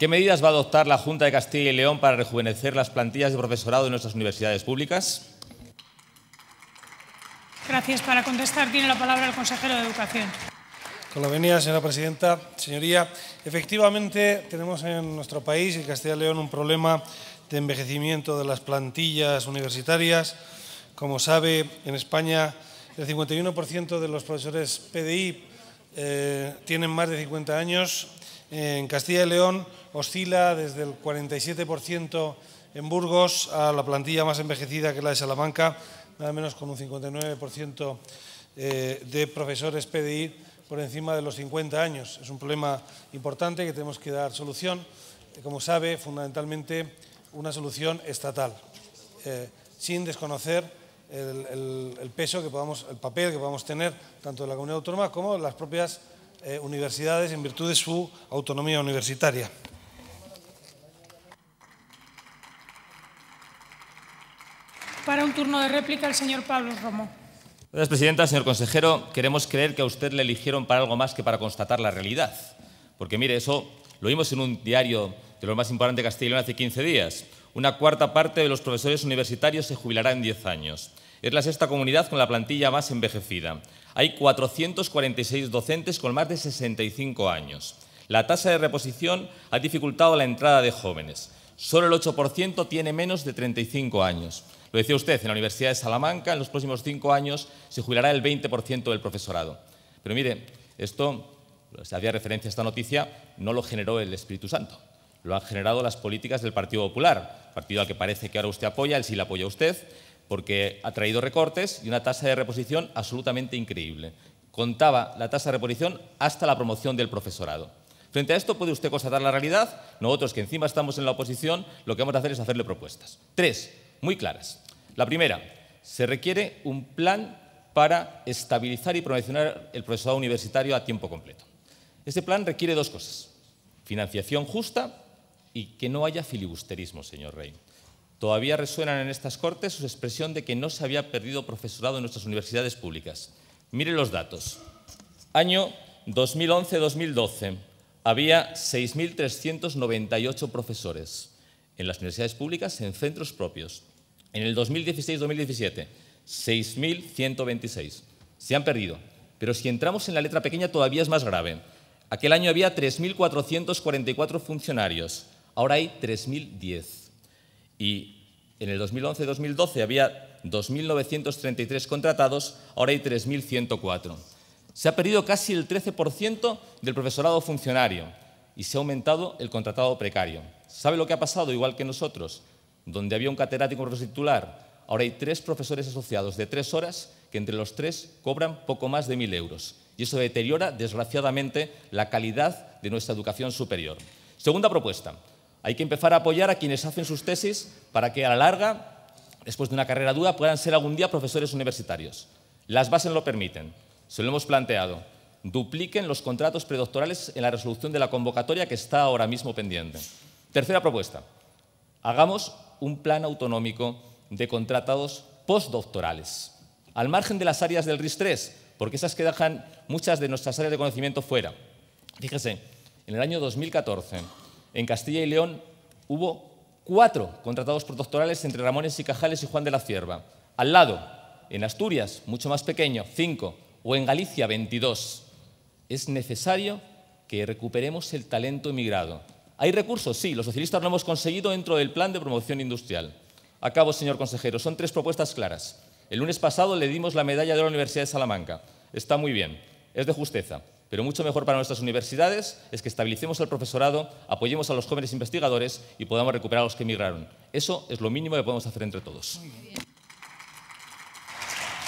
¿Qué medidas va a adoptar la Junta de Castilla y León para rejuvenecer las plantillas de profesorado de nuestras universidades públicas? Gracias. Para contestar tiene la palabra el consejero de Educación. Con la venida, señora presidenta. Señoría, efectivamente tenemos en nuestro país, en Castilla y León, un problema de envejecimiento de las plantillas universitarias. Como sabe, en España el 51% de los profesores PDI eh, tienen más de 50 años. En Castilla y León oscila desde el 47% en Burgos a la plantilla más envejecida que la de Salamanca, nada menos con un 59% eh, de profesores PDI por encima de los 50 años. Es un problema importante que tenemos que dar solución, eh, como sabe, fundamentalmente una solución estatal, sin desconocer el, peso que podamos, el papel que podamos tener tanto de la comunidad autónoma como las propias eh, universidades en virtud de su autonomía universitaria. Para un turno de réplica, el señor Pablo Romo. Gracias, Presidenta. Señor consejero, queremos creer que a usted le eligieron para algo más que para constatar la realidad. Porque mire, eso lo vimos en un diario de lo más importante de Castellón hace 15 días. Una cuarta parte de los profesores universitarios se jubilará en 10 años. Es la sexta comunidad con la plantilla más envejecida. Hay 446 docentes con más de 65 años. La tasa de reposición ha dificultado la entrada de jóvenes. Solo el 8% tiene menos de 35 años. Lo decía usted, en la Universidad de Salamanca, en los próximos cinco años se jubilará el 20% del profesorado. Pero mire, esto, se había referencia a esta noticia, no lo generó el Espíritu Santo. Lo han generado las políticas del Partido Popular, partido al que parece que ahora usted apoya, ¿el sí le apoya a usted, porque ha traído recortes y una tasa de reposición absolutamente increíble. Contaba la tasa de reposición hasta la promoción del profesorado. Frente a esto puede usted constatar la realidad. Nosotros, que encima estamos en la oposición, lo que vamos a hacer es hacerle propuestas. Tres, muy claras. La primera, se requiere un plan para estabilizar y promocionar el profesorado universitario a tiempo completo. Este plan requiere dos cosas. Financiación justa y que no haya filibusterismo, señor Rey. Todavía resuenan en estas cortes su expresión de que no se había perdido profesorado en nuestras universidades públicas. Miren los datos. Año 2011-2012 había 6.398 profesores en las universidades públicas, en centros propios. En el 2016-2017, 6.126. Se han perdido. Pero si entramos en la letra pequeña todavía es más grave. Aquel año había 3.444 funcionarios, ahora hay 3.010 y en el 2011-2012 había 2.933 contratados, ahora hay 3.104. Se ha perdido casi el 13% del profesorado funcionario y se ha aumentado el contratado precario. ¿Sabe lo que ha pasado? Igual que nosotros, donde había un catedrático profesor titular, ahora hay tres profesores asociados de tres horas que entre los tres cobran poco más de 1.000 euros. Y eso deteriora, desgraciadamente, la calidad de nuestra educación superior. Segunda propuesta, hay que empezar a apoyar a quienes hacen sus tesis para que a la larga, después de una carrera dura, puedan ser algún día profesores universitarios. Las bases lo permiten. Se lo hemos planteado. Dupliquen los contratos predoctorales en la resolución de la convocatoria que está ahora mismo pendiente. Tercera propuesta. Hagamos un plan autonómico de contratados postdoctorales, al margen de las áreas del RIS-3, porque esas que dejan muchas de nuestras áreas de conocimiento fuera. Fíjese, en el año 2014 en Castilla y León hubo cuatro contratados protectorales entre Ramones y Cajales y Juan de la Cierva. Al lado, en Asturias, mucho más pequeño, cinco, o en Galicia, 22. Es necesario que recuperemos el talento emigrado. ¿Hay recursos? Sí, los socialistas lo hemos conseguido dentro del plan de promoción industrial. Acabo, señor consejero. Son tres propuestas claras. El lunes pasado le dimos la medalla de la Universidad de Salamanca. Está muy bien. Es de justeza. Pero mucho mejor para nuestras universidades es que estabilicemos el profesorado, apoyemos a los jóvenes investigadores y podamos recuperar a los que emigraron. Eso es lo mínimo que podemos hacer entre todos.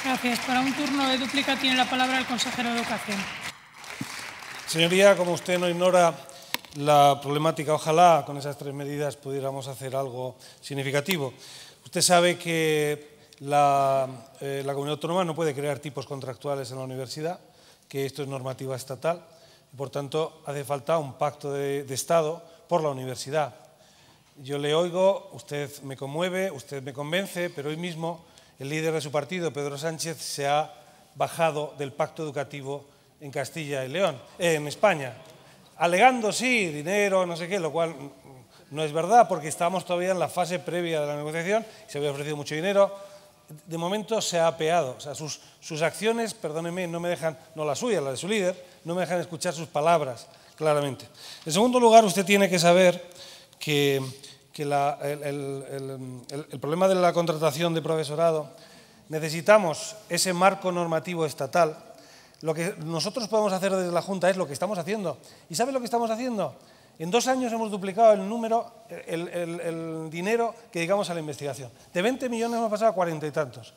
Gracias. Para un turno de duplica tiene la palabra el consejero de Educación. Señoría, como usted no ignora la problemática, ojalá con esas tres medidas pudiéramos hacer algo significativo. Usted sabe que la, eh, la comunidad autónoma no puede crear tipos contractuales en la universidad, que esto es normativa estatal. Por tanto, hace falta un pacto de, Estado por la universidad. Yo le oigo, usted me conmueve, usted me convence, pero hoy mismo el líder de su partido, Pedro Sánchez, se ha bajado del pacto educativo en Castilla y León, eh, en España, alegando sí dinero, no sé qué, lo cual no es verdad porque estábamos todavía en la fase previa de la negociación, se había ofrecido mucho dinero, de momento se ha apeado. O sea, sus, acciones, perdónenme, no me dejan, no la suya, la de su líder, no me dejan escuchar sus palabras claramente. En segundo lugar, usted tiene que saber que, el problema de la contratación de profesorado, necesitamos ese marco normativo estatal. Lo que nosotros podemos hacer desde la Junta es lo que estamos haciendo. ¿Y sabe lo que estamos haciendo? En dos años hemos duplicado el número, el, dinero que dedicamos a la investigación. De 20 millones hemos pasado a cuarenta y tantos.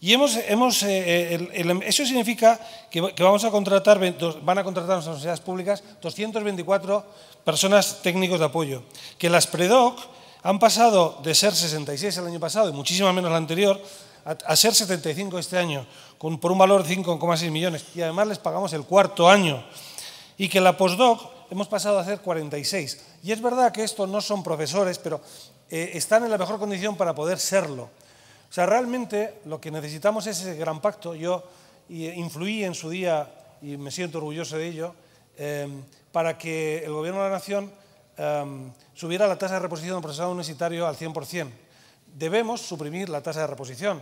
Y hemos, hemos eh, eh, eso significa que, vamos a contratar, van a contratar a nuestras sociedades públicas 224 personas técnicos de apoyo. Que las PREDOC han pasado de ser 66 el año pasado y muchísima menos la anterior a, ser 75 este año, con, por un valor de 5,6 millones. Y además les pagamos el cuarto año. Y que la postdoc hemos pasado a hacer 46. Y es verdad que estos no son profesores, pero eh, están en la mejor condición para poder serlo. O sea, realmente lo que necesitamos es ese gran pacto. Yo eh, influí en su día, y me siento orgulloso de ello, em, para que el Gobierno de la Nación em, subiera la tasa de reposición del procesado universitario al 100%. Debemos suprimir la tasa de reposición.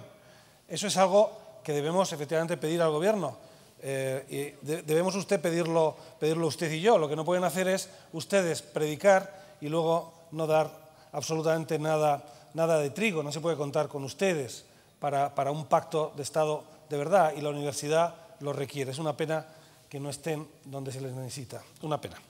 Eso es algo que debemos efectivamente pedir al Gobierno eh, debemos usted pedirlo, pedirlo usted y yo. Lo que no pueden hacer es ustedes predicar y luego no dar absolutamente nada, nada de trigo. No se puede contar con ustedes para, para un pacto de Estado de verdad y la universidad lo requiere. Es una pena que no estén donde se les necesita. Una pena.